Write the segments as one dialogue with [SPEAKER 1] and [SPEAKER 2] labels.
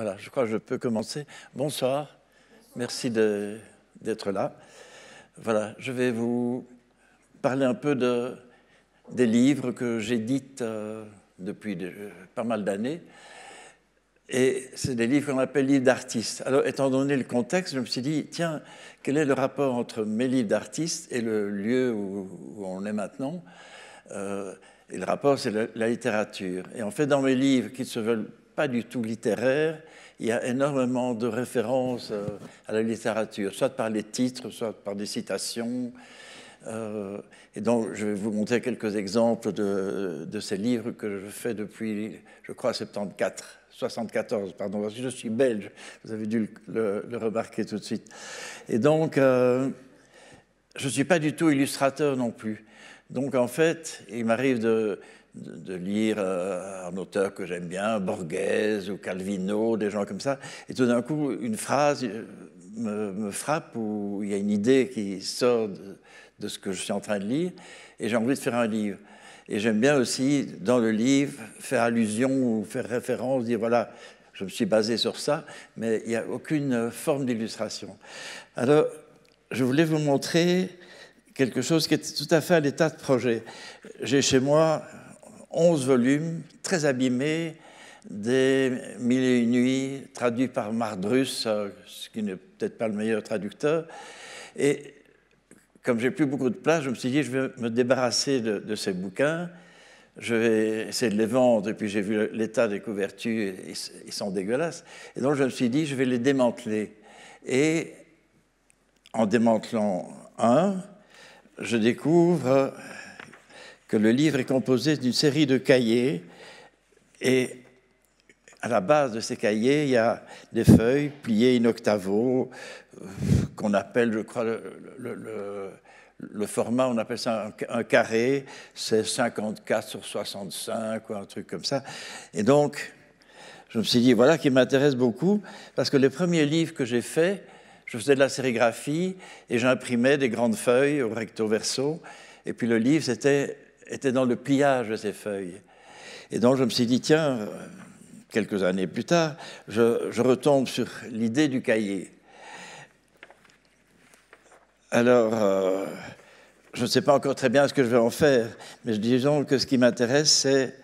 [SPEAKER 1] Voilà, je crois que je peux commencer. Bonsoir, merci d'être là. Voilà, je vais vous parler un peu de, des livres que j'édite euh, depuis euh, pas mal d'années. Et c'est des livres qu'on appelle livres d'artistes. Alors, étant donné le contexte, je me suis dit, tiens, quel est le rapport entre mes livres d'artistes et le lieu où, on est maintenant euh, Et le rapport, c'est la, la littérature. Et en fait, dans mes livres qui se veulent pas du tout littéraire. Il y a énormément de références euh, à la littérature, soit par les titres, soit par des citations. Euh, et donc, je vais vous montrer quelques exemples de, de, ces livres que je fais depuis, je crois, 74, 74, pardon, parce que je suis belge, vous avez dû le, remarquer tout de suite. Et donc, euh, je ne suis pas du tout illustrateur non plus. Donc, en fait, il m'arrive de, de, lire euh, un auteur que j'aime bien, Borghese ou Calvino, des gens comme ça, et tout d'un coup, une phrase euh, me, frappe ou il y a une idée qui sort de, de, ce que je suis en train de lire, et j'ai envie de faire un livre. Et j'aime bien aussi, dans le livre, faire allusion ou faire référence, dire voilà, je me suis basé sur ça, mais il n'y a aucune forme d'illustration. Alors, je voulais vous montrer quelque chose qui est tout à fait à l'état de projet. J'ai chez moi 11 volumes très abîmés des Mille et une nuits traduits par Mardrus, euh, ce qui n'est peut-être pas le meilleur traducteur. Et comme j'ai plus beaucoup de place, je me suis dit, je vais me débarrasser de, de ces bouquins. Je vais essayer de les vendre. Et puis j'ai vu l'état des couvertures, ils sont dégueulasses. Et donc je me suis dit, je vais les démanteler. Et en démantelant un, je découvre que le livre est composé d'une série de cahiers et à la base de ces cahiers, il y a des feuilles pliées en octavo euh, qu'on appelle, je crois, le, format, on appelle ça un, un carré, c'est 54 sur 65 ou un truc comme ça. Et donc, je me suis dit, voilà qui m'intéresse beaucoup, parce que les premiers livres que j'ai faits, je faisais de la sérigraphie et j'imprimais des grandes feuilles au recto verso. Et puis le livre, c'était était dans le pliage de ces feuilles. Et donc je me suis dit, tiens, euh, quelques années plus tard, je, retombe sur l'idée du cahier. Alors, euh, je ne sais pas encore très bien ce que je vais en faire, mais disons que ce qui m'intéresse, c'est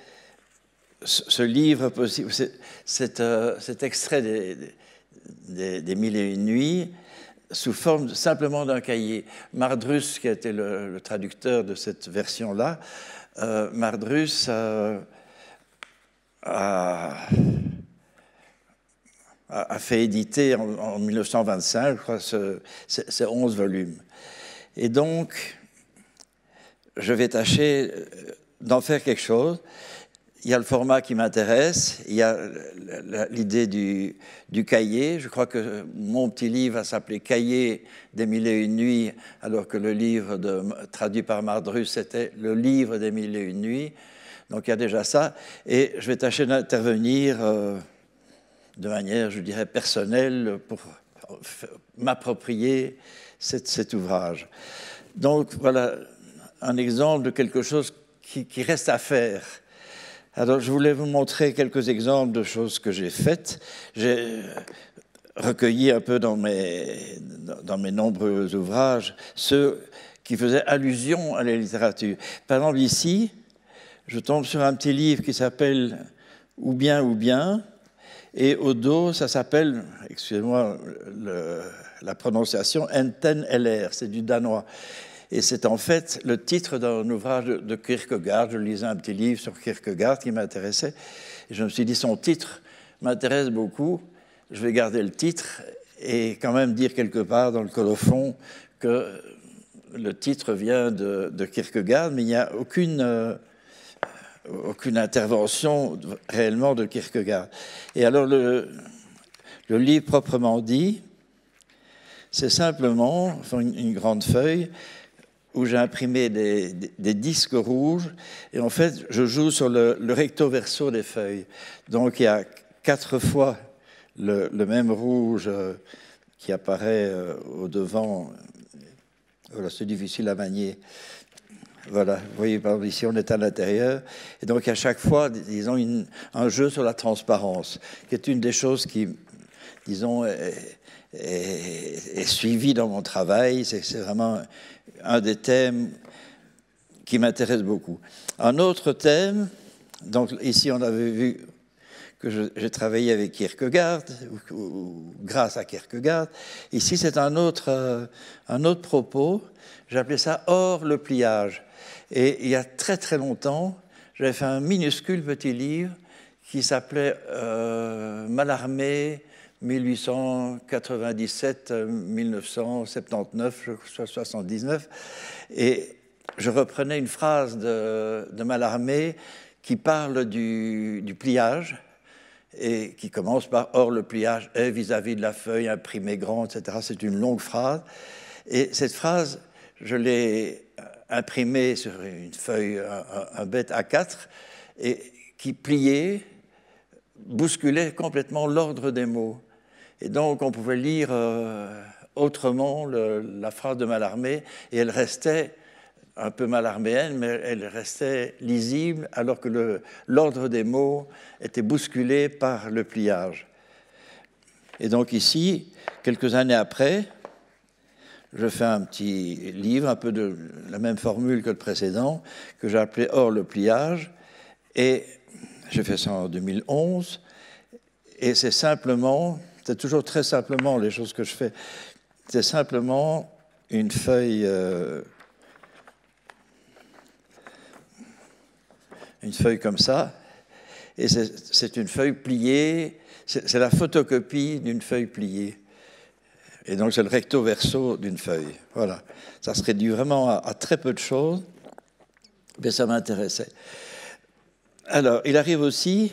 [SPEAKER 1] ce livre possible, cet, euh, cet extrait des, des, des Mille et une nuits, sous forme simplement d'un cahier. Mardrus, qui a été le, traducteur de cette version-là, euh, Mardrus euh, a, fait éditer en, 1925, je crois, ces 11 volumes. Et donc, je vais tâcher euh, d'en faire quelque chose il y a le format qui m'intéresse, il y a l'idée du, cahier. Je crois que mon petit livre va s'appeler Cahier des mille et une nuits, alors que le livre traduit par Mardrus, c'était Le livre des mille et une nuits. Donc il y a déjà ça. Et je vais tâcher d'intervenir euh, de manière, je dirais, personnelle pour m'approprier cet, ouvrage. Donc voilà un exemple de quelque chose qui reste à faire alors, je voulais vous montrer quelques exemples de choses que j'ai faites. J'ai euh, recueilli un peu dans mes, dans mes nombreux ouvrages ceux qui faisaient allusion à la littérature. Par exemple, ici, je tombe sur un petit livre qui s'appelle Ou bien, ou bien, et au dos, ça s'appelle, excusez-moi la prononciation, Enten LR, c'est du danois. Et c'est en fait le titre d'un ouvrage de Kierkegaard. Je lisais un petit livre sur Kierkegaard qui m'intéressait. Et je me suis dit, son titre m'intéresse beaucoup. Je vais garder le titre et quand même dire quelque part dans le colophon que le titre vient de, de Kierkegaard, mais il n'y a aucune, euh, aucune intervention réellement de Kierkegaard. Et alors, le, le livre proprement dit, c'est simplement une grande feuille où j'ai imprimé des, disques rouges. Et en fait, je joue sur le, recto verso des feuilles. Donc il y a quatre fois le, même rouge euh, qui apparaît euh, au devant. Voilà, c'est difficile à manier. Voilà, vous voyez, par exemple, ici on est à l'intérieur. Et donc à chaque fois, disons, un jeu sur la transparence, qui est une des choses qui, disons, est, et suivi dans mon travail. C'est vraiment un des thèmes qui m'intéresse beaucoup. Un autre thème, donc ici on avait vu que j'ai travaillé avec Kierkegaard, ou, grâce à Kierkegaard. Ici, c'est un autre, euh, un autre propos. J'appelais ça Hors le pliage. Et il y a très très longtemps, j'avais fait un minuscule petit livre qui s'appelait euh, Malarmé, 1897-1979, 79. Euh, et je reprenais une phrase de, de Mallarmé qui parle du, pliage et qui commence par Or le pliage est vis-à-vis de la feuille imprimée grand, etc. C'est une longue phrase. Et cette phrase, je l'ai imprimée sur une feuille, un, un bête A4, et qui pliait, bousculait complètement l'ordre des mots. Et donc, on pouvait lire euh, autrement la phrase de Mallarmé, et elle restait un peu malarméenne, mais elle restait lisible, alors que l'ordre des mots était bousculé par le pliage. Et donc ici, quelques années après, je fais un petit livre, un peu de la même formule que le précédent, que j'ai appelé Hors le pliage, et j'ai fait ça en 2011, et c'est simplement c'est toujours très simplement les choses que je fais. C'est simplement une feuille, euh, une feuille comme ça, et c'est une feuille pliée. C'est la photocopie d'une feuille pliée. Et donc c'est le recto verso d'une feuille. Voilà. Ça se réduit vraiment à très peu de choses, mais ça m'intéressait. Alors, il arrive aussi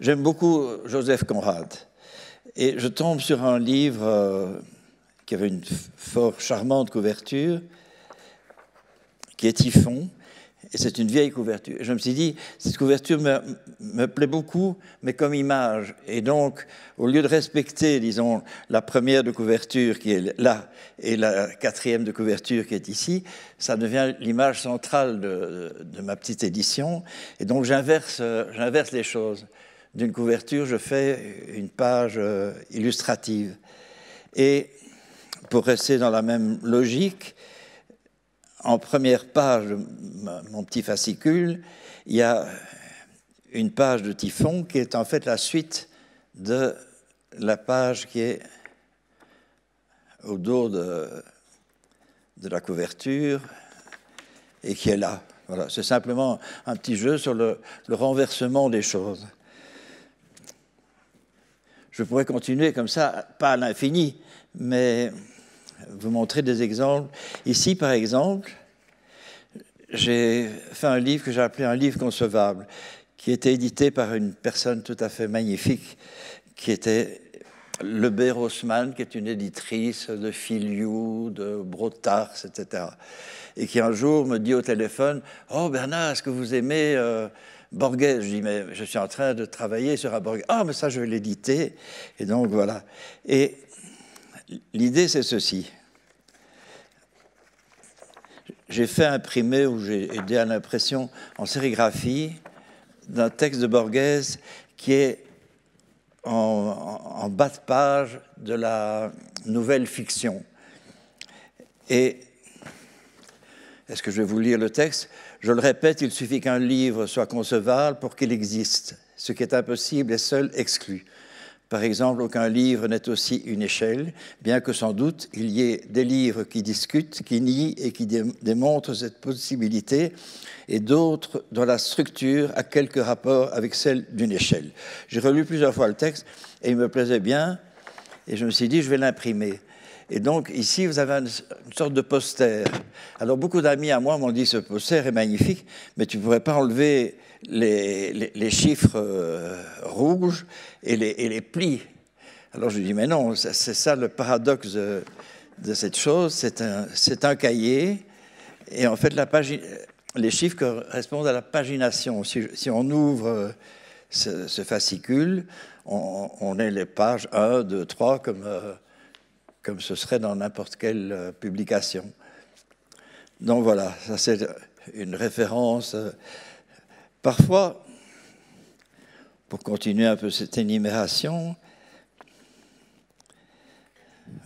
[SPEAKER 1] j'aime beaucoup Joseph Conrad. Et je tombe sur un livre euh, qui avait une fort charmante couverture, qui est Typhon, et c'est une vieille couverture. Et je me suis dit, cette couverture me, plaît beaucoup, mais comme image. Et donc, au lieu de respecter, disons, la première de couverture qui est là et la quatrième de couverture qui est ici, ça devient l'image centrale de, de, ma petite édition. Et donc, j'inverse les choses. D'une couverture, je fais une page euh, illustrative. Et pour rester dans la même logique, en première page de mon petit fascicule, il y a une page de Typhon qui est en fait la suite de la page qui est au dos de, la couverture et qui est là. Voilà, c'est simplement un petit jeu sur le, renversement des choses. Je pourrais continuer comme ça, pas à l'infini, mais vous montrer des exemples. Ici, par exemple, j'ai fait un livre que j'ai appelé un livre concevable, qui était édité par une personne tout à fait magnifique, qui était Le Haussmann, qui est une éditrice de Filiou, de Brotars, etc. Et qui un jour me dit au téléphone Oh Bernard, est-ce que vous aimez euh, Borghese Je dis Mais je suis en train de travailler sur un Borghese. Ah, mais ça, je vais l'éditer. Et donc voilà. Et L'idée, c'est ceci. J'ai fait imprimer ou j'ai aidé à l'impression en sérigraphie d'un texte de Borghese qui est en, en, bas de page de la nouvelle fiction. Et est-ce que je vais vous lire le texte Je le répète, il suffit qu'un livre soit concevable pour qu'il existe. Ce qui est impossible est seul exclu. Par exemple, aucun livre n'est aussi une échelle, bien que sans doute il y ait des livres qui discutent, qui nient et qui démontrent cette possibilité, et d'autres dont la structure a quelque rapport avec celle d'une échelle. J'ai relu plusieurs fois le texte et il me plaisait bien, et je me suis dit, je vais l'imprimer. Et donc, ici, vous avez une sorte de poster. Alors, beaucoup d'amis à moi m'ont dit, ce poster est magnifique, mais tu ne pourrais pas enlever les, chiffres euh, rouges et les, plis. Alors je dis, mais non, c'est ça le paradoxe de, cette chose, c'est un, un, cahier, et en fait la page, les chiffres correspondent à la pagination. Si, on ouvre euh, ce, fascicule, on, on, est les pages 1, 2, 3, comme, euh, comme ce serait dans n'importe quelle publication. Donc voilà, ça c'est une référence. Parfois, pour continuer un peu cette énumération,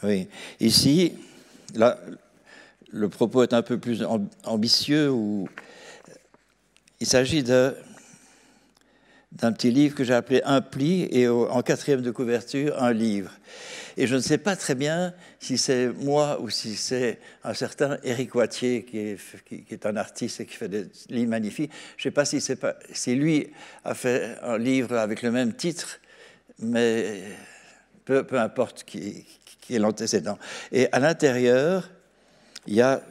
[SPEAKER 1] oui, ici, là, le propos est un peu plus ambitieux. ou il s'agit d'un petit livre que j'ai appelé Un pli et en quatrième de couverture, un livre. Et je ne sais pas très bien si c'est moi ou si c'est un certain Éric Wattier qui est, qui, est, un artiste et qui fait des livres magnifiques. Je ne sais pas si, pas lui a fait un livre avec le même titre, mais peu, importe qui, est l'antécédent. Et à l'intérieur, il y a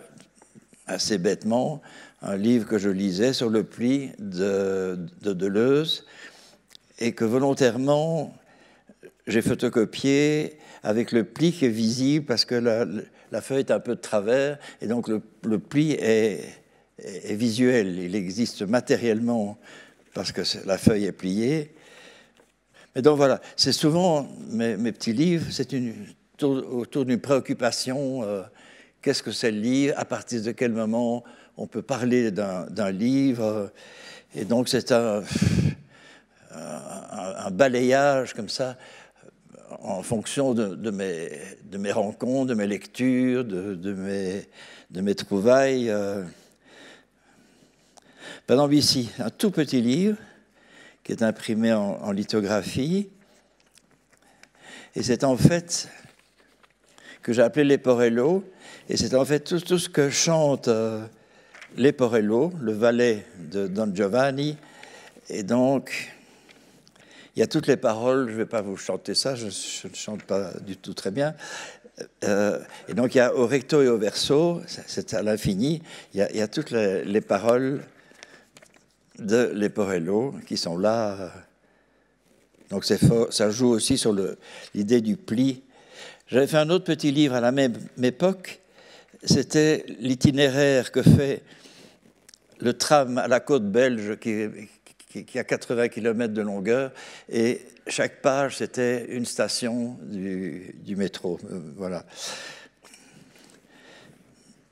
[SPEAKER 1] assez bêtement un livre que je lisais sur le pli de, de Deleuze et que volontairement j'ai photocopié avec le pli qui est visible parce que la, feuille est un peu de travers et donc le, pli est, visuel, il existe matériellement parce que la feuille est pliée. Mais donc voilà, c'est souvent mes, petits livres, c'est autour d'une préoccupation. Euh, qu'est-ce que c'est le livre À partir de quel moment on peut parler d'un livre Et donc c'est un balayage comme ça en fonction de, mes, de, mes, rencontres, de mes lectures, de, de mes, trouvailles. par exemple, ici, un tout petit livre qui est imprimé en, lithographie. Et c'est en fait que j'ai appelé porello Et c'est en fait tout, ce que chante les euh, Leporello, le valet de Don Giovanni. Et donc, il y a toutes les paroles, je ne vais pas vous chanter ça, je ne chante pas du tout très bien. Euh, et donc il y a au recto et au verso, c'est à l'infini, il, y a toutes les, paroles de Leporello qui sont là. Donc ça joue aussi sur l'idée du pli. J'avais fait un autre petit livre à la même époque, c'était l'itinéraire que fait le tram à la côte belge qui, qui, a 80 km de longueur, et chaque page, c'était une station du, métro. Euh, voilà.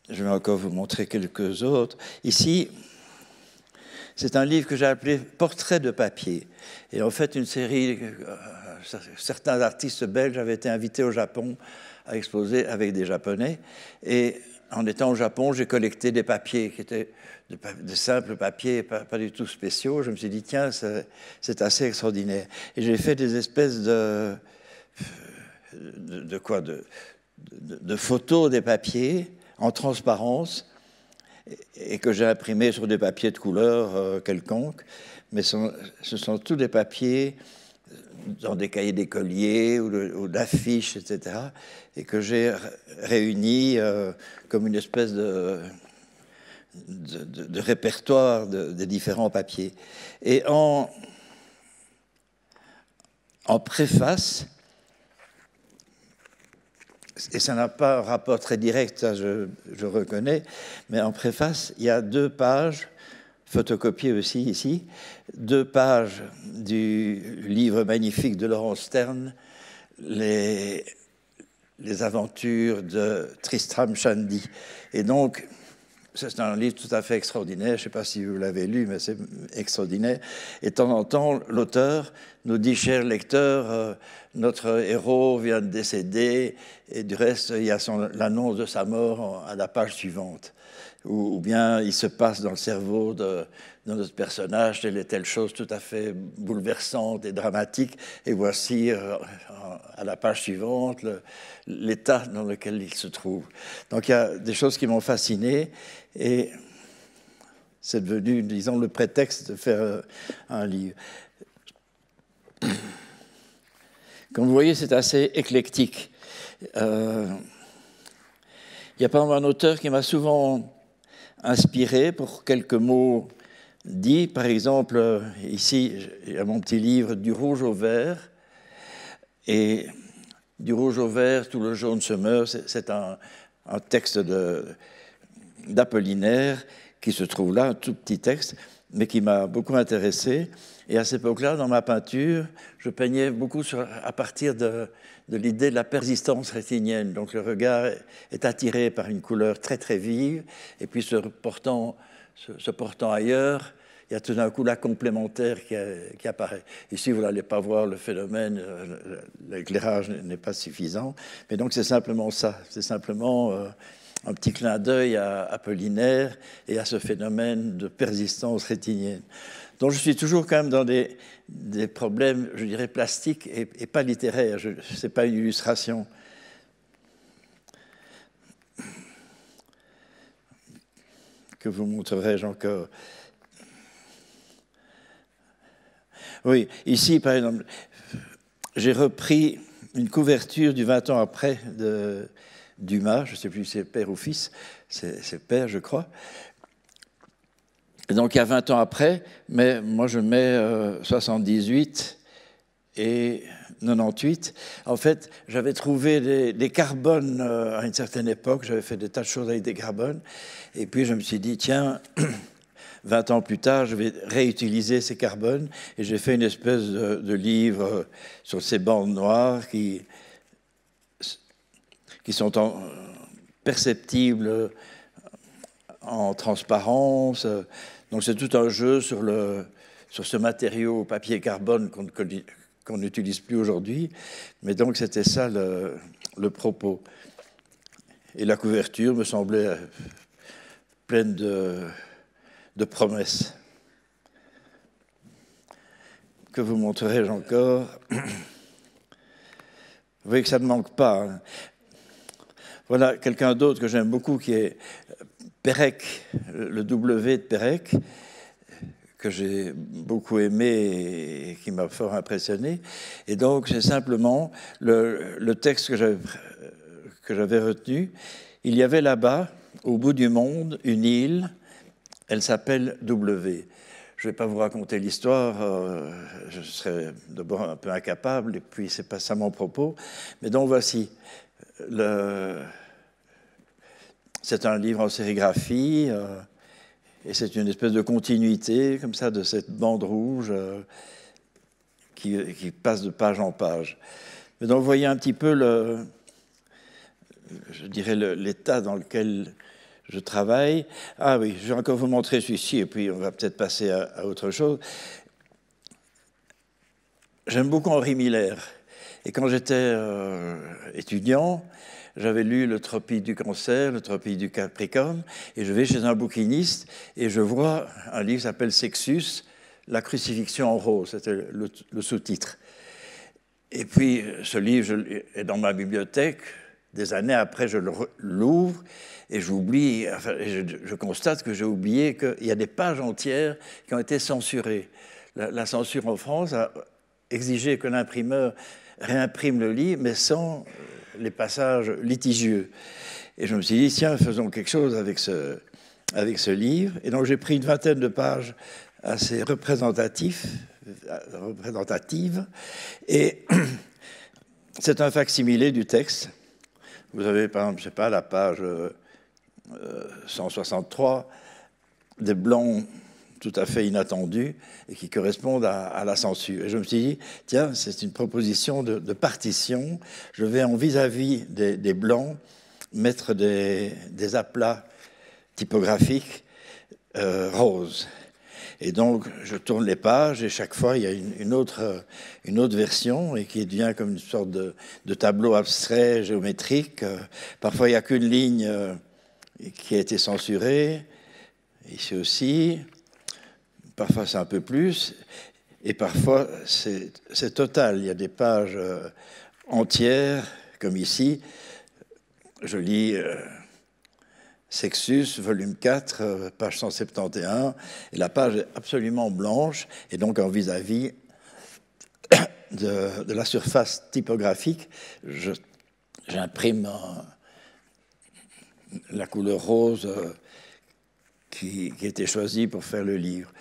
[SPEAKER 1] Je vais encore vous montrer quelques autres. Ici, c'est un livre que j'ai appelé Portrait de papier. Et en fait, une série, euh, certains artistes belges avaient été invités au Japon à exposer avec des Japonais. Et en étant au Japon, j'ai collecté des papiers qui étaient de, simples papiers, pas, du tout spéciaux. Je me suis dit, tiens, c'est assez extraordinaire. Et j'ai fait des espèces de. de, quoi de, photos des papiers en transparence et, que j'ai imprimé sur des papiers de couleur euh, quelconque. Mais sont, ce sont tous des papiers dans des cahiers d'écoliers ou, d'affiches, etc., et que j'ai réuni euh, comme une espèce de, de, répertoire des différents papiers. Et en, préface, et ça n'a pas un rapport très direct, ça je, je reconnais, mais en préface, il y a deux pages photocopié aussi ici, deux pages du livre magnifique de Laurent Stern, les, les aventures de Tristram Shandy. Et donc, c'est un livre tout à fait extraordinaire. Je ne sais pas si vous l'avez lu, mais c'est extraordinaire. Et de temps en temps, l'auteur nous dit, cher lecteur, euh, notre héros vient de décéder, et du reste, il y a l'annonce de sa mort à la page suivante. Ou, bien il se passe dans le cerveau de, notre personnage telle et telle chose tout à fait bouleversante et dramatique, et voici euh, à la page suivante l'état dans lequel il se trouve. Donc il y a des choses qui m'ont fasciné, et c'est devenu, disons, le prétexte de faire euh, un livre. Comme vous voyez, c'est assez éclectique. Il euh, y a par exemple un auteur qui m'a souvent inspiré pour quelques mots dits. Par exemple, euh, ici, il y a mon petit livre Du rouge au vert. Et Du rouge au vert, tout le jaune se meurt. C'est un, texte d'Apollinaire qui se trouve là, un tout petit texte, mais qui m'a beaucoup intéressé. Et à cette époque-là, dans ma peinture, je peignais beaucoup à partir de, l'idée de la persistance rétinienne. Donc le regard est attiré par une couleur très très vive, et puis se portant, se, portant ailleurs, il y a tout d'un coup la complémentaire qui, apparaît. Ici, vous n'allez pas voir le phénomène, euh, l'éclairage n'est pas suffisant. Mais donc c'est simplement ça, c'est simplement euh, un petit clin d'œil à Apollinaire et à ce phénomène de persistance rétinienne. Donc je suis toujours quand même dans des, problèmes, je dirais, plastiques et, pas littéraires. Ce n'est pas une illustration. Que vous montrerai-je encore Oui, ici, par exemple, j'ai repris une couverture du 20 ans après de Dumas, je ne sais plus si c'est père ou fils, c'est père, je crois, donc il y a 20 ans après, mais moi je mets 78 euh, et 98. En fait, j'avais trouvé des, carbones euh, à une certaine époque, j'avais fait des tas de choses avec des carbones, et puis je me suis dit, tiens, 20 ans plus tard, je vais réutiliser ces carbones, et j'ai fait une espèce de, livre sur ces bandes noires qui, qui sont perceptibles en transparence, donc c'est tout un jeu sur, le, sur ce matériau papier carbone qu'on n'utilise plus aujourd'hui. Mais donc c'était ça le, propos. Et la couverture me semblait euh, pleine de, de promesses. Que vous montrerai-je encore Vous voyez que ça ne manque pas. Hein. Voilà quelqu'un d'autre que j'aime beaucoup qui est Perec, le W de Perec, que j'ai beaucoup aimé et qui m'a fort impressionné. Et donc, c'est simplement le, texte que j'avais retenu. Il y avait là-bas, au bout du monde, une île. Elle s'appelle W. Je ne vais pas vous raconter l'histoire, euh, je serais d'abord un peu incapable, et puis ce n'est pas ça mon propos. Mais donc voici le, c'est un livre en sérigraphie, euh, et c'est une espèce de continuité, comme ça, de cette bande rouge euh, qui, qui, passe de page en page. Mais donc, vous voyez un petit peu, le, je dirais, l'état dans lequel je travaille. Ah oui, je vais encore vous montrer celui-ci, et puis on va peut-être passer à, autre chose. J'aime beaucoup Henri Miller. Et quand j'étais euh, étudiant, j'avais lu Le tropique du cancer, Le tropique du capricorne, et je vais chez un bouquiniste et je vois un livre qui s'appelle Sexus, La crucifixion en rose, c'était le, sous-titre. Et puis ce livre est dans ma bibliothèque, des années après, je l'ouvre et j'oublie, je, constate que j'ai oublié qu'il y a des pages entières qui ont été censurées. La, la censure en France a exigé que l'imprimeur réimprime le livre, mais sans les passages litigieux. Et je me suis dit, tiens, faisons quelque chose avec ce, avec ce livre. Et donc j'ai pris une vingtaine de pages assez représentatives. Et c'est un facsimilé du texte. Vous avez, par exemple, je sais pas, la page 163, euh, des blancs tout à fait inattendu et qui correspondent à, la censure. Et je me suis dit, tiens, c'est une proposition de, partition. Je vais en vis-à-vis des, blancs mettre des, aplats typographiques euh, roses. Et donc, je tourne les pages et chaque fois, il y a une, autre, euh, une autre, version et qui devient comme une sorte de, de tableau abstrait, géométrique. Parfois, il n'y a qu'une ligne euh, qui a été censurée, ici aussi parfois c'est un peu plus, et parfois c'est total. Il y a des pages euh, entières, comme ici. Je lis euh, Sexus, volume 4, euh, page 171, et la page est absolument blanche, et donc en vis-à-vis de, de, la surface typographique, j'imprime la couleur rose qui, était choisi pour faire le livre.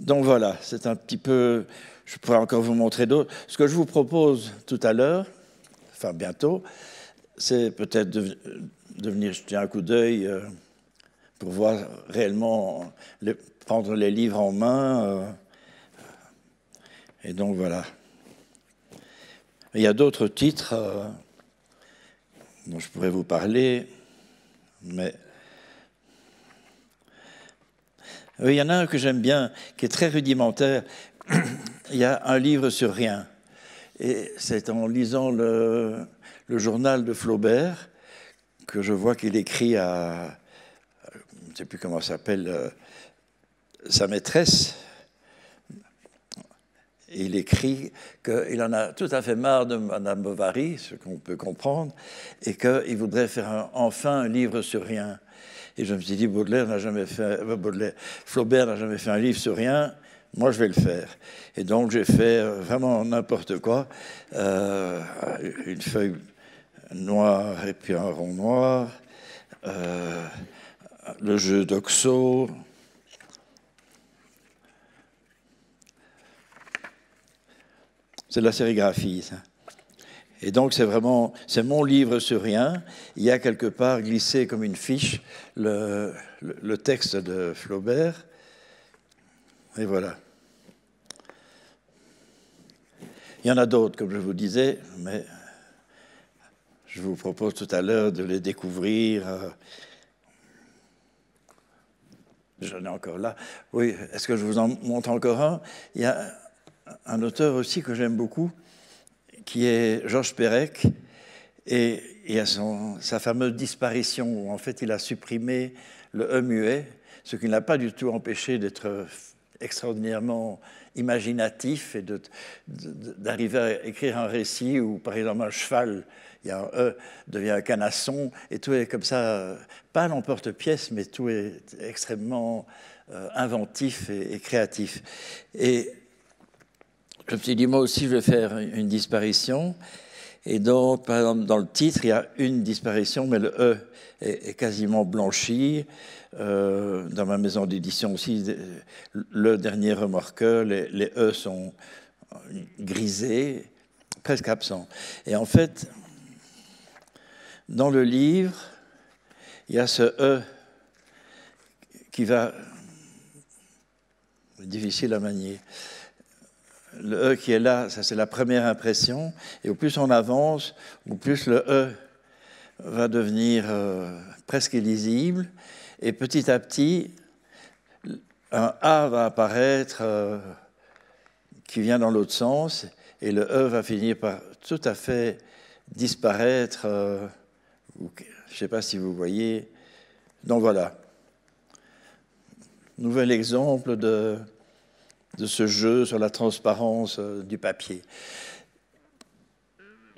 [SPEAKER 1] Donc voilà, c'est un petit peu, je pourrais encore vous montrer d'autres. Ce que je vous propose tout à l'heure, enfin bientôt, c'est peut-être de, venir jeter un coup d'œil euh, pour voir réellement, prendre les livres en main. Euh. et donc voilà. Il y a d'autres titres euh, dont je pourrais vous parler, mais Il y en a un que j'aime bien, qui est très rudimentaire. Il y a un livre sur rien. Et c'est en lisant le, journal de Flaubert que je vois qu'il écrit à, je ne sais plus comment s'appelle, euh, sa maîtresse. Il écrit qu'il en a tout à fait marre de Madame Bovary, ce qu'on peut comprendre, et qu'il voudrait faire enfin un livre sur rien. Et je me suis dit, Baudelaire n'a jamais fait, euh, Baudelaire, Flaubert n'a jamais fait un livre sur rien. Moi, je vais le faire. Et donc, j'ai fait euh, vraiment n'importe quoi. Euh, une feuille noire et puis un rond noir. le jeu d'Oxo. C'est de la sérigraphie, ça. Et donc c'est vraiment, c'est mon livre sur rien. Il y a quelque part glissé comme une fiche le, texte de Flaubert. Et voilà. Il y en a d'autres, comme je vous disais, mais je vous propose tout à l'heure de les découvrir. J'en ai encore là. Oui, est-ce que je vous en montre encore un Il y a un auteur aussi que j'aime beaucoup, qui est Georges Perec, et il y a sa fameuse disparition où en fait il a supprimé le E muet, ce qui ne l'a pas du tout empêché d'être extraordinairement imaginatif et d'arriver à écrire un récit où, par exemple, un cheval, il y a un E, devient un canasson, et tout est comme ça, pas l'emporte-pièce, mais tout est extrêmement euh, inventif et, et, créatif. Et je me suis dit, moi aussi, je vais faire une disparition. Et donc, par exemple, dans le titre, il y a une disparition, mais le E est, quasiment blanchi. Euh, dans ma maison d'édition aussi, le dernier remorqueur, les, les, E sont grisés, presque absents. Et en fait, dans le livre, il y a ce E qui va difficile à manier le E qui est là, ça c'est la première impression, et au plus on avance, au plus le E va devenir euh, presque illisible, et petit à petit, un A va apparaître euh, qui vient dans l'autre sens, et le E va finir par tout à fait disparaître. Euh, je ne sais pas si vous voyez. Donc voilà. Nouvel exemple de de ce jeu sur la transparence euh, du papier.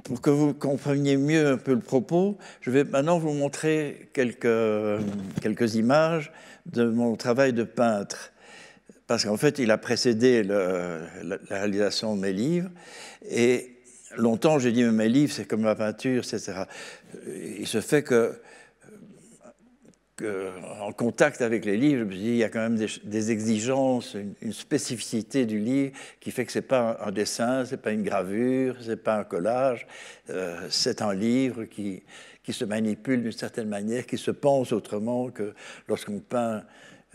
[SPEAKER 1] Pour que vous compreniez mieux un peu le propos, je vais maintenant vous montrer quelques, euh, quelques images de mon travail de peintre. Parce qu'en fait, il a précédé la, réalisation de mes livres. Et longtemps, j'ai dit, mes livres, c'est comme la peinture, etc. Il se fait que en contact avec les livres, je il y a quand même des, exigences, une, spécificité du livre qui fait que ce n'est pas un, dessin, ce n'est pas une gravure, ce n'est pas un collage, euh, c'est un livre qui, se manipule d'une certaine manière, qui se pense autrement que lorsqu'on peint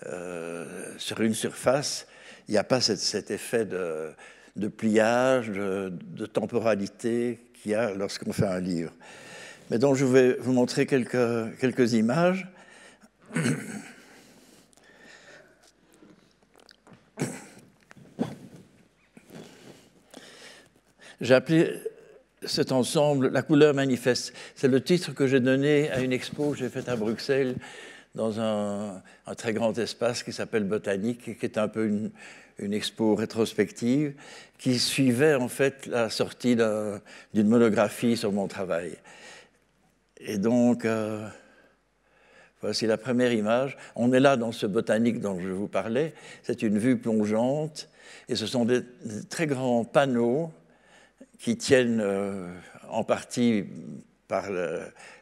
[SPEAKER 1] euh, sur une surface, il n'y a pas cet effet de, pliage, de, temporalité qu'il y a lorsqu'on fait un livre. Mais donc je vais vous montrer quelques images. J'ai appelé cet ensemble La couleur manifeste. C'est le titre que j'ai donné à une expo que j'ai faite à Bruxelles dans un, très grand espace qui s'appelle Botanique, qui est un peu une, expo rétrospective, qui suivait en fait la sortie d'une monographie sur mon travail. Et donc, euh, Voici la première image. On est là dans ce botanique dont je vous parlais. C'est une vue plongeante et ce sont des, très grands panneaux qui tiennent euh, en partie par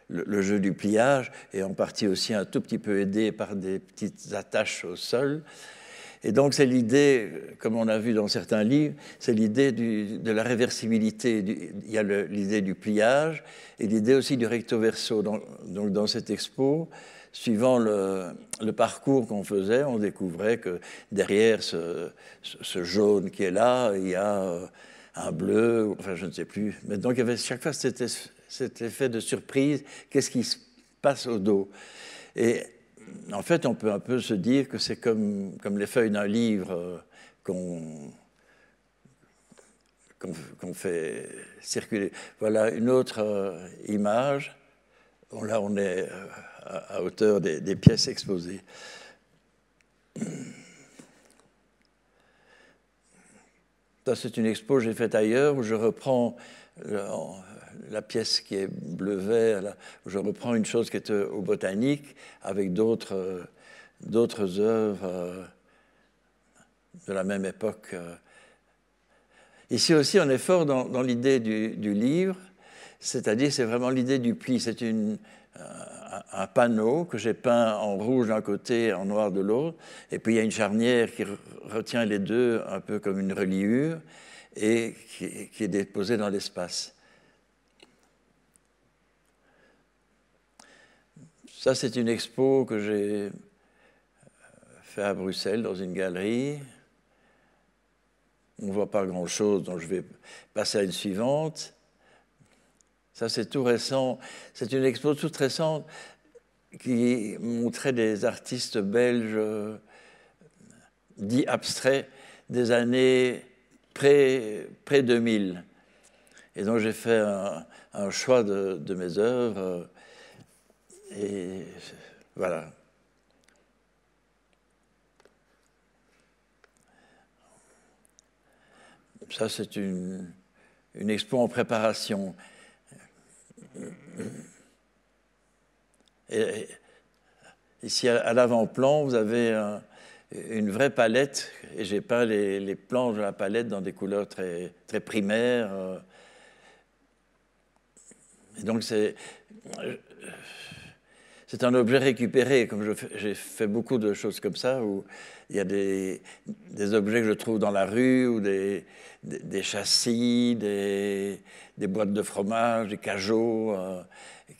[SPEAKER 1] le, jeu du pliage et en partie aussi un tout petit peu aidé par des petites attaches au sol. Et donc c'est l'idée, comme on a vu dans certains livres, c'est l'idée de la réversibilité. il y a l'idée du pliage et l'idée aussi du recto verso. donc dans cette expo, suivant le, parcours qu'on faisait, on découvrait que derrière ce, jaune qui est là, il y a euh, un bleu, enfin je ne sais plus. Mais donc il y avait chaque fois cet, cet effet de surprise, qu'est-ce qui se passe au dos Et en fait, on peut un peu se dire que c'est comme, comme les feuilles d'un livre euh, qu'on qu'on fait circuler. Voilà une autre euh, image. Là, on est à, hauteur des, pièces exposées. Ça, c'est une expo que j'ai faite ailleurs où je reprends euh, la, pièce qui est bleu-vert, où je reprends une chose qui est euh, au botanique avec d'autres euh, d'autres œuvres de la même époque. Ici aussi, on est fort dans, l'idée du, du, livre, c'est-à-dire c'est vraiment l'idée du pli. C'est une, un panneau que j'ai peint en rouge d'un côté en noir de l'autre. Et puis il y a une charnière qui retient les deux un peu comme une reliure et qui, qui est déposée dans l'espace. Ça, c'est une expo que j'ai euh, fait à Bruxelles dans une galerie. On ne voit pas grand-chose, donc je vais passer à une suivante. Ça, c'est tout récent. C'est une expo toute récente qui montrait des artistes belges euh, dits abstraits des années pré-2000. et donc j'ai fait un, choix de, mes œuvres. Euh, et voilà. Ça, c'est une, une expo en préparation ici, à l'avant-plan, vous avez une vraie palette, et j'ai peint les, planches de la palette dans des couleurs très, primaires. Euh. donc, c'est c'est un objet récupéré, comme j'ai fait beaucoup de choses comme ça, où il y a des, objets que je trouve dans la rue, ou des, des, châssis, des, boîtes de fromage, des cajots, euh,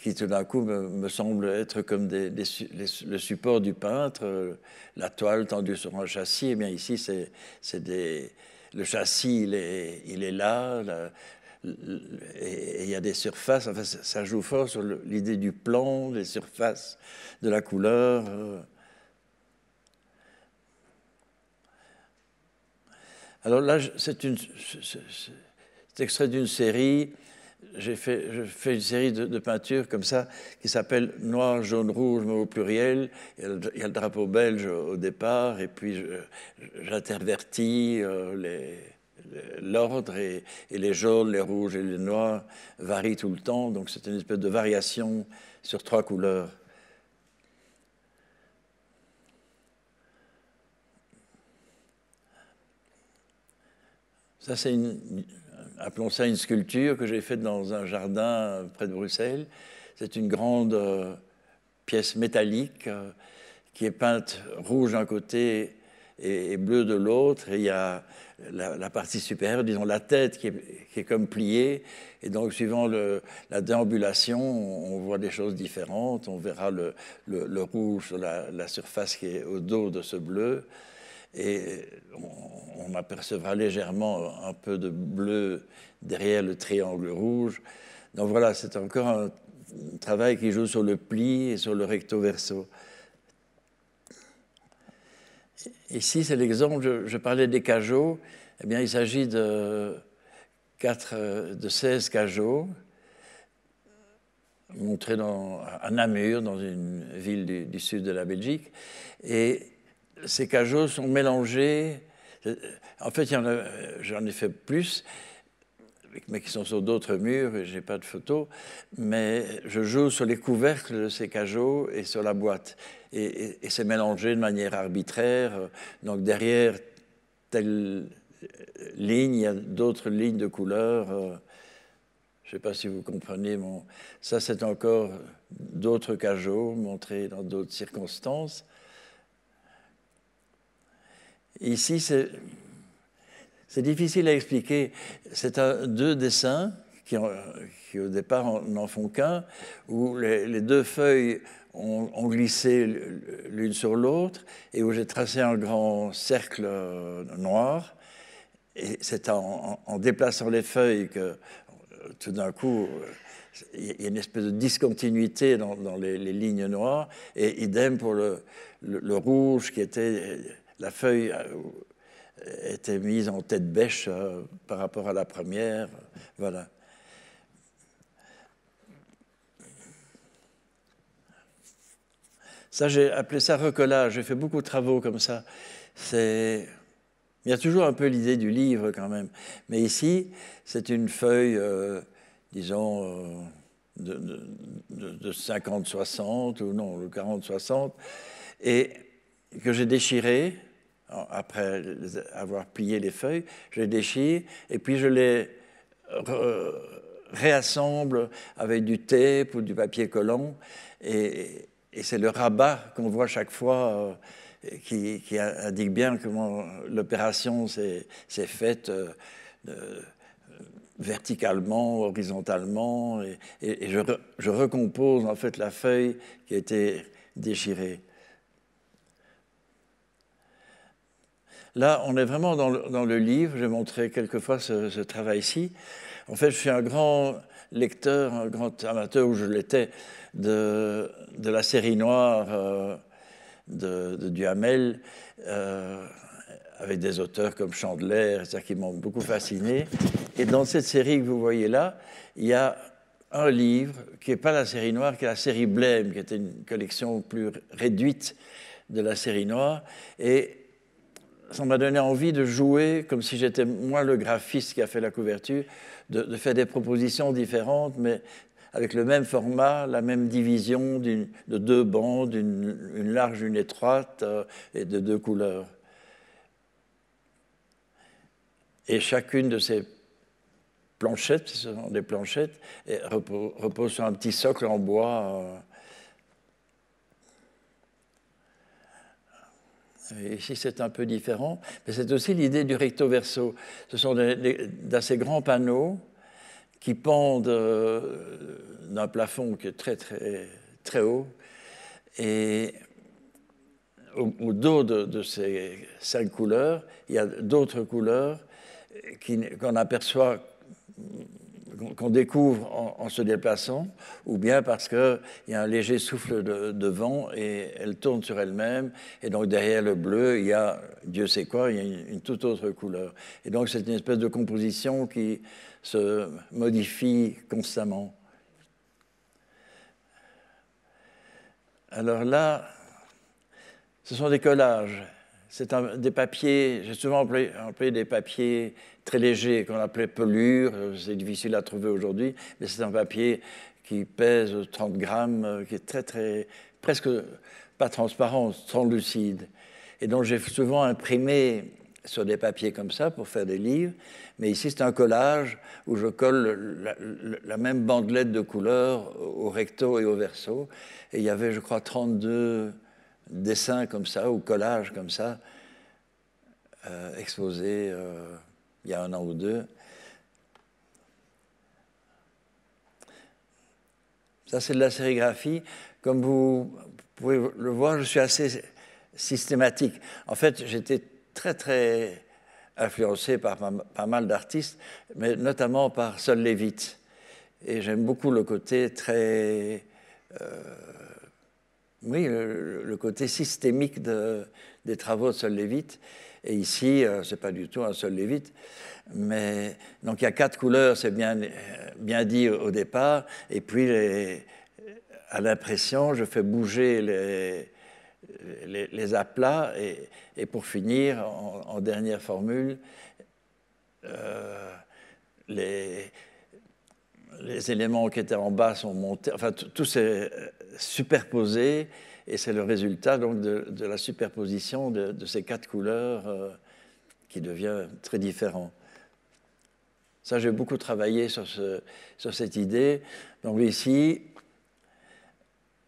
[SPEAKER 1] qui tout d'un coup me, semblent être comme le support du peintre, euh, la toile tendue sur un châssis. Et eh bien ici, c'est le châssis, il est, là, et il y a des surfaces, enfin, ça joue fort sur l'idée du plan, des surfaces, de la couleur. Euh. Alors là, c'est une, extrait d'une série. J'ai fait, je fais une série de, peintures comme ça qui s'appelle Noir, jaune, rouge, mais au pluriel. Il y, a le, drapeau belge au départ, et puis j'intervertis euh, les l'ordre et, les jaunes, les rouges et les noirs varient tout le temps, donc c'est une espèce de variation sur trois couleurs. Ça, c'est une, appelons ça une sculpture que j'ai faite dans un jardin près de Bruxelles. C'est une grande euh, pièce métallique euh, qui est peinte rouge d'un côté et, et bleu de l'autre. Et il y la, partie supérieure, disons la tête qui est, qui comme pliée. Et donc, suivant la déambulation, on, voit des choses différentes. On verra le, rouge sur la, surface qui est au dos de ce bleu. Et on, apercevra légèrement un peu de bleu derrière le triangle rouge. Donc voilà, c'est encore un travail qui joue sur le pli et sur le recto verso. Ici, c'est l'exemple, je, parlais des cajots. Eh bien, il s'agit de, 4, de 16 cajots montrés dans, à Namur, dans une ville du, du, sud de la Belgique. Et ces cajots sont mélangés. Euh, en fait, j'en ai fait plus mais qui sont sur d'autres murs, et je n'ai pas de photos, mais je joue sur les couvercles de ces cajots et sur la boîte. Et, c'est mélangé de manière arbitraire. Donc derrière telle euh, ligne, il y a d'autres lignes de couleurs. Euh, je ne sais pas si vous comprenez mon... Ça, c'est encore d'autres cajots montrés dans d'autres circonstances. Ici, c'est c'est difficile à expliquer. C'est deux dessins qui, euh, au départ n'en font qu'un, où les, deux feuilles ont, glissé l'une sur l'autre et où j'ai tracé un grand cercle euh, noir. Et c'est en, déplaçant les feuilles que tout d'un coup, il y a une espèce de discontinuité dans, les, lignes noires. Et idem pour le rouge qui était la feuille euh, était mise en tête bêche euh, par rapport à la première. Voilà. Ça, j'ai appelé ça recollage. J'ai fait beaucoup de travaux comme ça. Il y a toujours un peu l'idée du livre quand même. Mais ici, c'est une feuille, euh, disons, euh, de, 50-60, ou non, 40-60, et que j'ai déchirée après avoir plié les feuilles, je les déchire et puis je les réassemble avec du tape ou du papier collant. Et, c'est le rabat qu'on voit chaque fois euh, qui, indique bien comment l'opération s'est faite euh, euh, verticalement, horizontalement. Et, je, je, recompose en fait la feuille qui a été déchirée. Là, on est vraiment dans le, livre. J'ai montré quelquefois ce, ce travail-ci. En fait, je suis un grand lecteur, un grand amateur, où je l'étais, de, la série noire euh, de, Duhamel, euh, avec des auteurs comme Chandler, ça qui m'ont beaucoup fasciné. Et dans cette série que vous voyez là, il y a un livre qui n'est pas la série noire, qui est la série Blême, qui était une collection plus réduite de la série noire. Et ça m'a donné envie de jouer comme si j'étais moi le graphiste qui a fait la couverture, de, faire des propositions différentes, mais avec le même format, la même division de deux bandes, une, large, une étroite, euh, et de deux couleurs. Et chacune de ces planchettes, ce sont des planchettes, repose sur un petit socle en bois euh, ici, c'est un peu différent, mais c'est aussi l'idée du recto verso. Ce sont d'assez grands panneaux qui pendent euh, d'un plafond qui est très, très, très haut. Et au, dos de, ces cinq couleurs, il y a d'autres couleurs qu'on aperçoit qu'on découvre en, se déplaçant, ou bien parce qu'il y a un léger souffle de, vent et elle tourne sur elle-même, et donc derrière le bleu, il y a Dieu sait quoi, il y a une toute autre couleur. Et donc c'est une espèce de composition qui se modifie constamment. Alors là, ce sont des collages. C'est des papiers, j'ai souvent employé, des papiers très légers qu'on appelait pelure, c'est difficile à trouver aujourd'hui, mais c'est un papier qui pèse 30 grammes, euh, qui est très, très, presque pas transparent, translucide. Et donc j'ai souvent imprimé sur des papiers comme ça pour faire des livres, mais ici c'est un collage où je colle la, la, même bandelette de couleurs au recto et au verso, et il y avait je crois 32 dessins comme ça ou collages comme ça euh, exposés euh, il y a un an ou deux. Ça, c'est de la sérigraphie. Comme vous pouvez le voir, je suis assez systématique. En fait, j'étais très, très influencé par pas mal d'artistes, mais notamment par Sol Levitt. Et j'aime beaucoup le côté très euh, oui, le, côté systémique des travaux de Sol Lévite. Et ici, euh, ce n'est pas du tout un Sol Lévite. Mais, donc il y a quatre couleurs, c'est bien, euh, bien dit au départ. Et puis, euh, à l'impression, je fais bouger les, aplats. Et, pour finir, en, dernière formule, les les éléments qui étaient en bas sont montés. Enfin, tout s'est superposés et c'est le résultat donc, de, la superposition de, ces quatre couleurs euh, qui devient très différent. Ça, j'ai beaucoup travaillé sur, ce, sur, cette idée. Donc ici,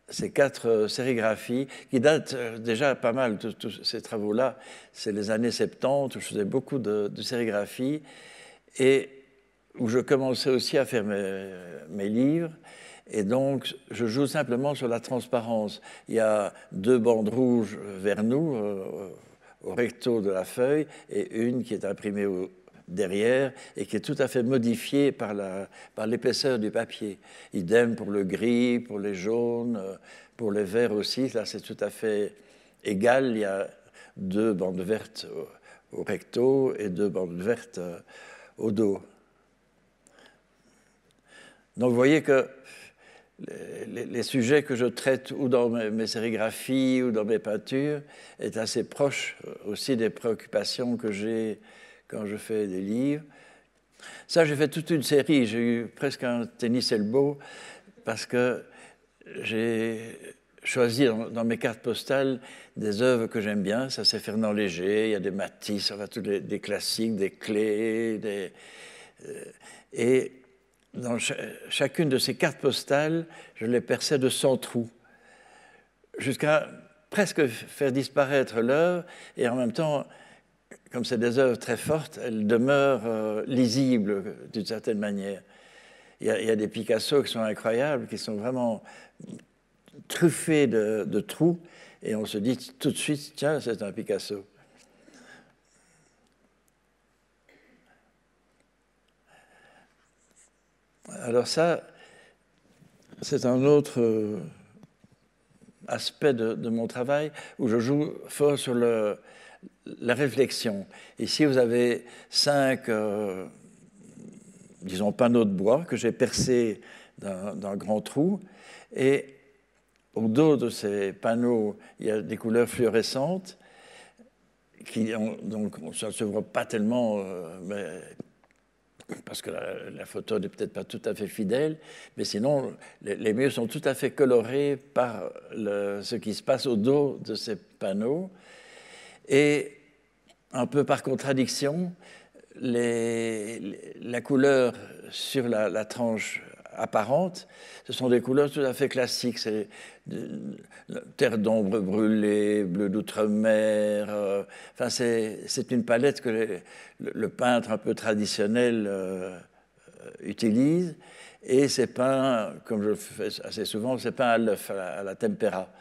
[SPEAKER 1] ces quatre euh, sérigraphies qui datent euh, déjà pas mal, tous ces travaux-là, c'est les années 70, où je faisais beaucoup de, de et où je commençais aussi à faire mes, mes livres. Et donc, je joue simplement sur la transparence. Il y a deux bandes rouges vers nous, euh, au recto de la feuille, et une qui est imprimée derrière et qui est tout à fait modifiée par, par l'épaisseur du papier. Idem pour le gris, pour les jaunes, euh, pour les verts aussi. Là, c'est tout à fait égal. Il y a deux bandes vertes au recto et deux bandes vertes euh, au dos. Donc, vous voyez que les, sujets que je traite ou dans mes, sérigraphies ou dans mes peintures est assez proche euh, aussi des préoccupations que j'ai quand je fais des livres. Ça, j'ai fait toute une série. J'ai eu presque un tennis beau parce que j'ai choisi dans, mes cartes postales des œuvres que j'aime bien. Ça, c'est Fernand Léger, il y a des Matisse, tous des classiques, des clés, des, euh, et dans chacune de ces cartes postales, je les perçais de 100 trous, jusqu'à presque faire disparaître l'œuvre, et en même temps, comme c'est des œuvres très fortes, elles demeurent euh, lisibles d'une certaine manière. Il y, a, des Picasso qui sont incroyables, qui sont vraiment truffés de, de trous, et on se dit tout de suite, tiens, c'est un Picasso. alors ça, c'est un autre euh, aspect de, mon travail où je joue fort sur le, la réflexion. Ici, vous avez cinq, euh, disons, panneaux de bois que j'ai percés d'un grand trou. Et au dos de ces panneaux, il y a des couleurs fluorescentes qui donc ça ne se voit pas tellement, euh, mais parce que la, photo n'est peut-être pas tout à fait fidèle, mais sinon, les, les murs sont tout à fait colorés par ce qui se passe au dos de ces panneaux. Et un peu par contradiction, la couleur sur la tranche apparentes, ce sont des couleurs tout à fait classiques. C'est terre d'ombre brûlée, bleu d'outre-mer. Euh, enfin, c'est une palette que le, peintre un peu traditionnel euh, euh, utilise. Et c'est peint, comme je le fais assez souvent, c'est peint à l'œuf, à, la tempéra.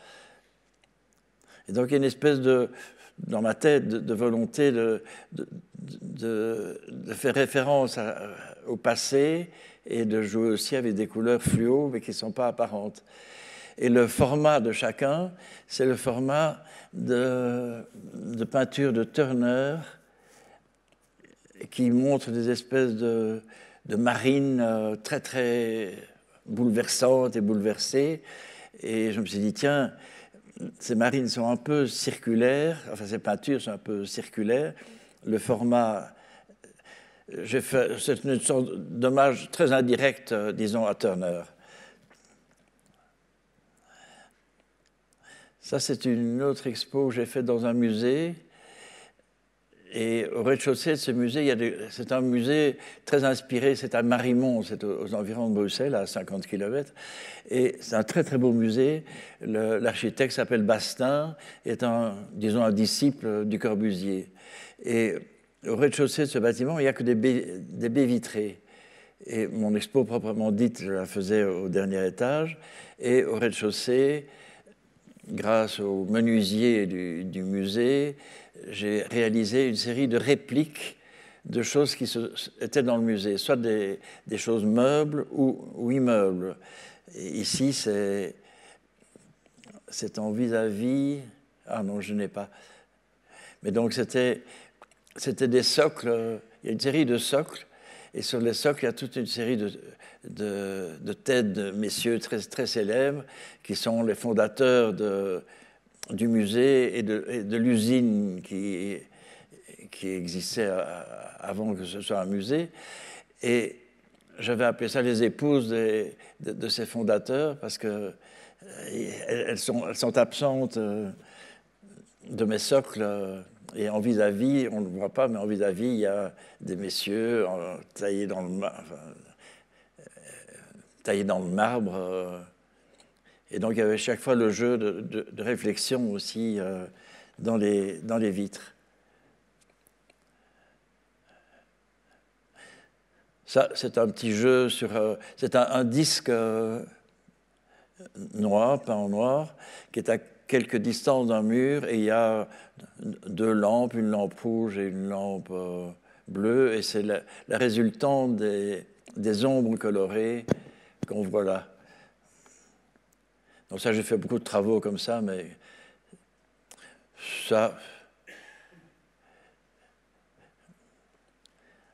[SPEAKER 1] Et donc, il y a une espèce de, dans ma tête, de, volonté de, faire référence au passé et de jouer aussi avec des couleurs fluo, mais qui ne sont pas apparentes. Et le format de chacun, c'est le format de, de, peinture de Turner, qui montre des espèces de, de marines euh, très, très bouleversantes et bouleversées. Et je me suis dit, tiens, ces marines sont un peu circulaires, enfin ces peintures sont un peu circulaires. Le format c'est une sorte d'hommage très indirect, euh, disons, à Turner. Ça, c'est une autre expo que j'ai faite dans un musée. Et au rez-de-chaussée de ce musée, c'est un musée très inspiré, c'est à Marimont, c'est aux, environs de Bruxelles, à 50 km. Et c'est un très très beau musée. L'architecte s'appelle Bastin, est un, disons, un disciple du Corbusier. Et au rez-de-chaussée de ce bâtiment, il n'y a que des baies, vitrées. Et mon expo proprement dite, je la faisais au dernier étage. Et au rez-de-chaussée, grâce au menuisier du, musée, j'ai réalisé une série de répliques de choses qui étaient dans le musée, soit des, choses meubles ou, immeubles. ici, c'est, c'est en vis-à-vis. Ah non, je n'ai pas. Mais donc, c'était c'était des socles, il y a une série de socles, et sur les socles, il y a toute une série de, de, de têtes de messieurs très, très célèbres qui sont les fondateurs de, du musée et de, l'usine qui, qui existait avant que ce soit un musée. Et j'avais appelé ça les épouses de, ces fondateurs parce que euh, elles sont, elles sont absentes euh, de mes socles euh, et en vis-à-vis, on ne le voit pas, mais en vis-à-vis, il y a des messieurs euh, taillés dans le, euh, dans le marbre. Euh. Et donc, il y avait chaque fois le jeu de, réflexion aussi dans, les, vitres. Ça, c'est un petit jeu sur. c'est un, disque noir, peint en noir, qui est à quelques distances d'un mur et il y a deux lampes, une lampe rouge et une lampe euh, bleue, et c'est la, la, résultante des, des ombres colorées qu'on voit là. Donc ça, j'ai fait beaucoup de travaux comme ça, mais ça,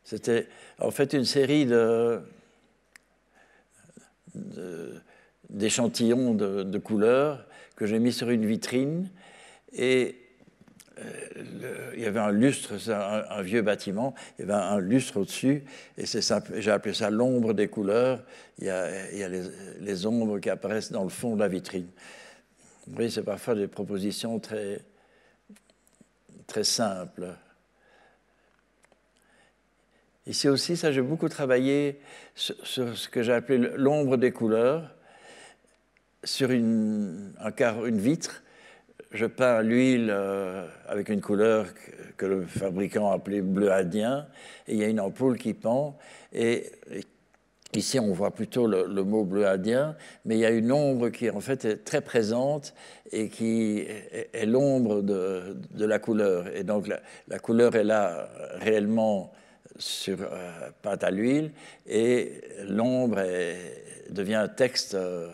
[SPEAKER 1] c'était en fait une série de, d'échantillons de couleurs que j'ai mis sur une vitrine. Et euh, il y avait un lustre, un, un, vieux bâtiment, il y avait un lustre au-dessus, et c'est j'ai appelé ça l'ombre des couleurs. Il y a, les, ombres qui apparaissent dans le fond de la vitrine. Vous voyez, c'est parfois des propositions très, très simples. Ici aussi, ça, j'ai beaucoup travaillé sur ce que j'ai appelé l'ombre des couleurs sur une, un une vitre, je peins l'huile euh, avec une couleur que le fabricant appelait bleu indien, et il y a une ampoule qui pend, et, Ici, on voit plutôt le, mot bleu indien, mais il y a une ombre qui, en fait, est très présente et qui est, l'ombre de, de, la couleur. Et donc, la, couleur est là euh, réellement sur euh, pâte à l'huile et l'ombre devient un texte euh,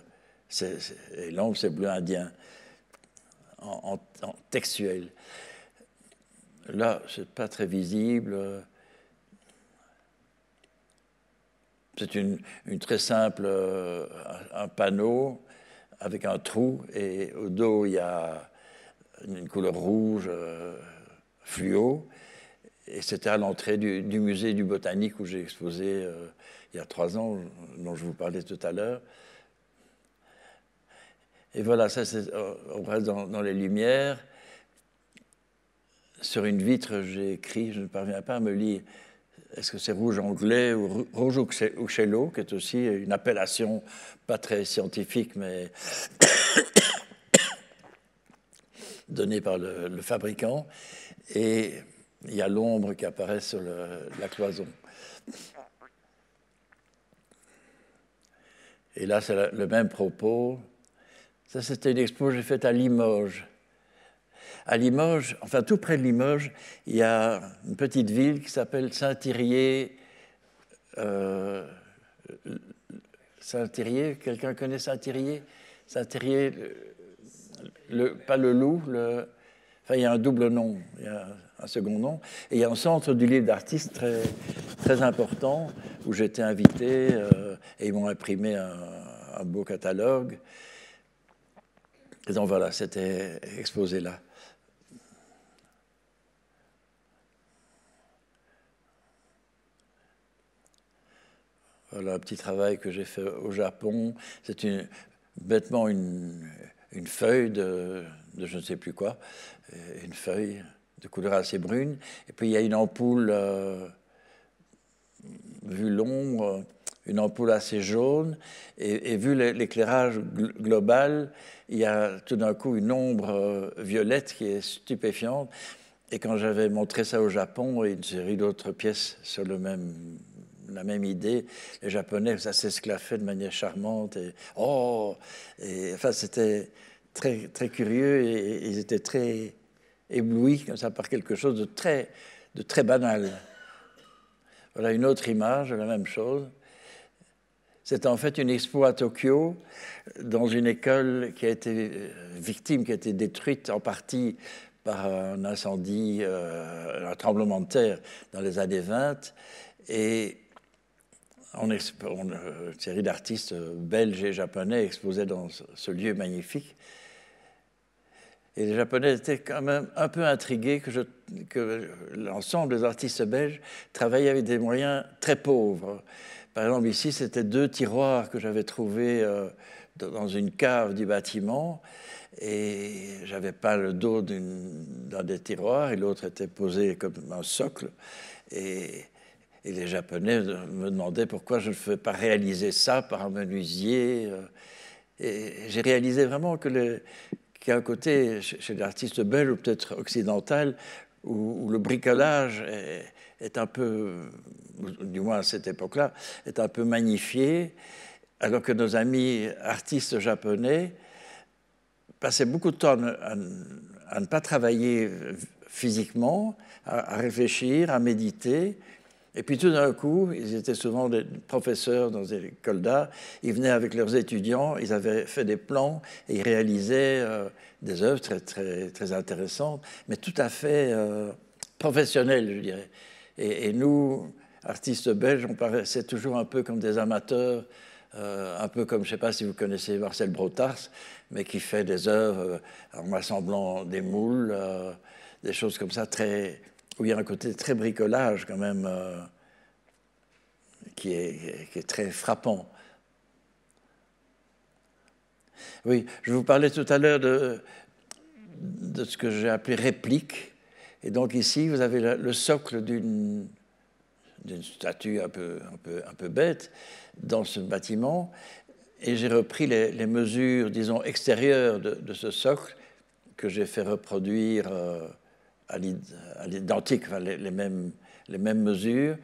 [SPEAKER 1] et c'est c'est bleu indien, en, textuel. Là, c'est pas très visible. C'est une, très simple, euh, un panneau avec un trou et au dos il y a une couleur rouge euh, fluo. Et c'était à l'entrée du, musée du botanique où j'ai exposé euh, il y a trois ans, dont je vous parlais tout à l'heure. Et voilà, ça, euh, on reste dans, les lumières. Sur une vitre, j'ai écrit, je ne parviens pas à me lire, est-ce que c'est rouge anglais ou rouge ou uccello, qui est aussi une appellation pas très scientifique, mais donnée par le, fabricant. Et il y a l'ombre qui apparaît sur la cloison. Et là, c'est le même propos. Ça, c'était une expo que j'ai faite à Limoges. À Limoges, enfin tout près de Limoges, il y a une petite ville qui s'appelle Saint-Thirier. Euh, Saint-Thirier, quelqu'un connaît Saint-Thirier Saint-Thirier, pas le loup, enfin il y a un double nom, il y a un second nom. Et il y a un centre du livre d'artistes très, très important où j'étais invité euh, et ils m'ont imprimé un beau catalogue. Et donc voilà, c'était exposé là. Voilà un petit travail que j'ai fait au Japon. C'est une, bêtement une, feuille de, je ne sais plus quoi, une feuille de couleur assez brune. Et puis il y a une ampoule, euh, vue longue, une ampoule assez jaune, et, vu l'éclairage global, il y a tout d'un coup une ombre euh, violette qui est stupéfiante. Et quand j'avais montré ça au Japon et une série d'autres pièces sur le même, la même idée, les Japonais, ça s'esclaffait de manière charmante. Et oh Enfin, c'était très, très curieux et, et, ils étaient très éblouis comme ça par quelque chose de très, de très banal. Voilà une autre image, la même chose. C'est en fait une expo à Tokyo, dans une école qui a été euh, victime, qui a été détruite en partie par un incendie, euh, un tremblement de terre dans les années 20. Et on, euh, une série d'artistes belges et japonais exposaient dans ce lieu magnifique. Et les Japonais étaient quand même un peu intrigués que, que l'ensemble des artistes belges travaillaient avec des moyens très pauvres. Par exemple, ici, c'était deux tiroirs que j'avais trouvés euh, dans une cave du bâtiment. Et j'avais pas le dos d'un des tiroirs et l'autre était posé comme un socle. Et, les Japonais me demandaient pourquoi je ne fais pas réaliser ça par un menuisier. Euh, et j'ai réalisé vraiment qu'il y a un côté chez l'artiste belge ou peut-être occidental où, le bricolage est un peu, du moins à cette époque-là, est un peu magnifié, alors que nos amis artistes japonais passaient beaucoup de temps à, ne pas travailler physiquement, à, réfléchir, à méditer, et puis tout d'un coup, ils étaient souvent des professeurs dans des écoles d'art, ils venaient avec leurs étudiants, ils avaient fait des plans et ils réalisaient euh, des œuvres très, très, très intéressantes, mais tout à fait euh, professionnelles, je dirais. Et, nous, artistes belges, on paraissait toujours un peu comme des amateurs, euh, un peu comme, je ne sais pas si vous connaissez Marcel Brotars, mais qui fait des œuvres euh, en rassemblant des moules, euh, des choses comme ça, très, où il y a un côté très bricolage quand même, qui, est, très frappant. Oui, je vous parlais tout à l'heure de, de ce que j'ai appelé réplique. Et donc ici, vous avez le socle d'une statue un peu, un, peu, un peu bête dans ce bâtiment. Et j'ai repris les, mesures, disons, extérieures de, ce socle que j'ai fait reproduire euh, à l'identique, les, mêmes, les mêmes mesures.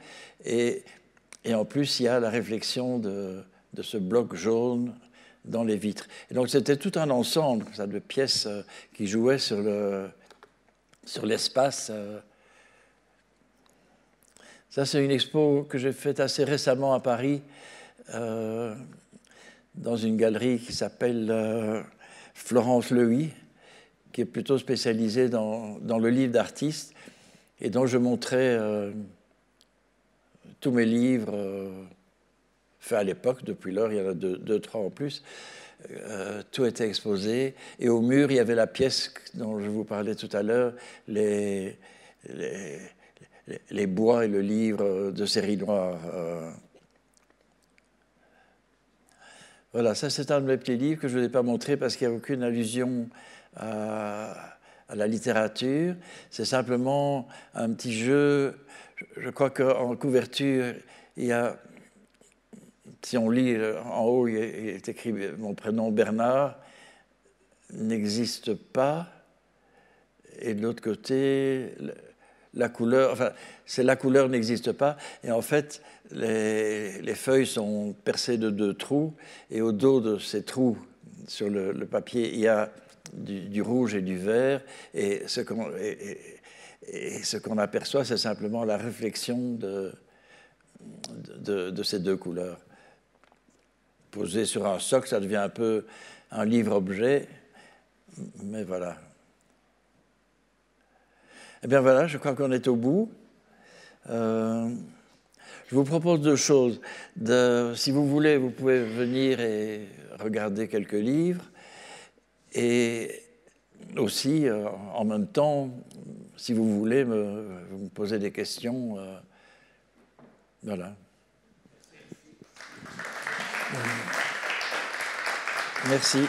[SPEAKER 1] Et, et, en plus, il y a la réflexion de, de ce bloc jaune dans les vitres. Et donc c'était tout un ensemble ça, de pièces euh, qui jouaient sur le, sur l'espace. Euh, ça, c'est une expo que j'ai faite assez récemment à Paris, euh, dans une galerie qui s'appelle euh, Florence Lehuy, qui est plutôt spécialisée dans, le livre d'artistes, et dont je montrais tous mes livres faits à l'époque. Depuis lors, il y en a deux trois en plus. Euh, tout était exposé. Et au mur, il y avait la pièce dont je vous parlais tout à l'heure, les, les, bois et le livre de série noire. Euh. Voilà, ça c'est un de mes petits livres que je ne ai pas montré parce qu'il n'y a aucune allusion à, la littérature. C'est simplement un petit jeu. Je, je crois qu'en couverture, il y a si on lit euh, en haut, il est écrit euh, mon prénom Bernard n'existe pas. Et de l'autre côté, la couleur, enfin, c'est la couleur n'existe pas. Et en fait, les, les, feuilles sont percées de deux trous. Et au dos de ces trous, sur le, papier, il y a du, rouge et du vert. Et ce qu'on, ce qu'on aperçoit, c'est simplement la réflexion de, de ces deux couleurs posé sur un socle, ça devient un peu un livre-objet. Mais voilà. Eh bien voilà, je crois qu'on est au bout. Euh, je vous propose deux choses. De, si vous voulez, vous pouvez venir et regarder quelques livres. Et aussi, euh, en même temps, si vous voulez, me, vous me posez des questions. Euh, voilà. Merci.